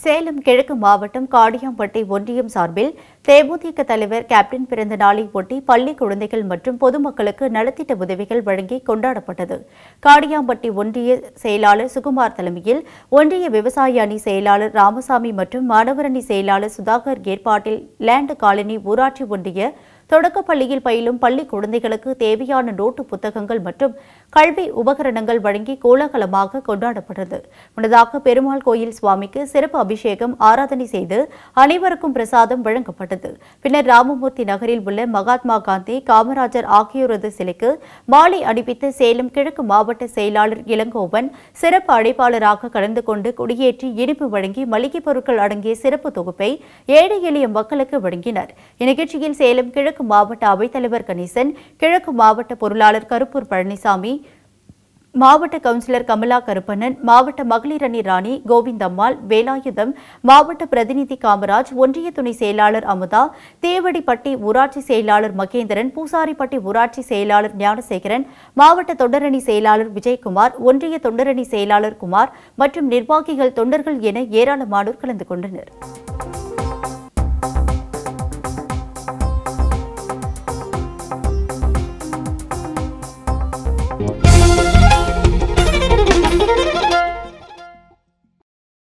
சேலம் கிழக்கு மாவட்டம் காடியாம்பட்டி ஒன்றியம் சார்பில் தேமுதிக தலைவர் கேப்டன் பிறந்த நாளை ஒட்டி பள்ளி குழந்தைகள் மற்றும் பொதுமக்களுக்கு நலத்திட்ட உதவிகள் வழங்கி கொண்டாடப்பட்டது காடியாம்பட்டி ஒன்றிய செயலாளர் சுகுமார் தலைமையில் ஒன்றிய விவசாய அணி செயலாளர் ராமசாமி மற்றும் மாணவரணி செயலாளர் சுதாகர் ஏற்பாட்டில் லேண்ட் காலனி ஊராட்சி ஒன்றிய தொடக்கப் பள்ளியில் பயிலும் பள்ளி குழந்தைகளுக்கு தேவையான நோட்டு புத்தகங்கள் மற்றும் கல்வி உபகரணங்கள் வழங்கி கோலாகலமாக கொண்டாடப்பட்டது முன்னதாக பெருமாள் கோயில் சுவாமிக்கு சிறப்பு அபிஷேகம் ஆராதனை செய்து அனைவருக்கும் பிரசாதம் வழங்கப்பட்டது பின்னர் ராமமூர்த்தி நகரில் உள்ள மகாத்மா காந்தி காமராஜர் ஆகியோரது சிலைக்கு மாலை அணிவித்து சேலம் கிழக்கு மாவட்ட செயலாளர் இளங்கோவன் சிறப்பு அழைப்பாளராக கலந்து கொண்டு குடியேற்றி இனிப்பு வழங்கி மளிகைப் பொருட்கள் அடங்கிய சிறப்பு தொகுப்பை ஏழை எளிய மக்களுக்கு வழங்கினர் இந்நிகழ்ச்சியில் சேலம் கிழக்கு கிழக்கு மாவட்ட அவைத்தலைவர் கணேசன் கிழக்கு மாவட்ட பொருளாளர் கருப்பூர் பழனிசாமி மாவட்ட கவுன்சிலர் கமலா கருப்பண்ணன் மாவட்ட மகளிர் அணி ராணி கோவிந்தம்மாள் வேலாயுதம் மாவட்ட பிரதிநிதி காமராஜ் ஒன்றிய துணை செயலாளர் அமுதா தேவடிப்பட்டி ஊராட்சி செயலாளர் மகேந்திரன் பூசாரிப்பட்டி ஊராட்சி செயலாளர் ஞானசேகரன் மாவட்ட தொண்டரணி செயலாளர் விஜயகுமார் ஒன்றிய தொண்டரணி செயலாளர் குமார் மற்றும் நிர்வாகிகள் தொண்டர்கள் என ஏராளமானோர் கலந்து கொண்டனா்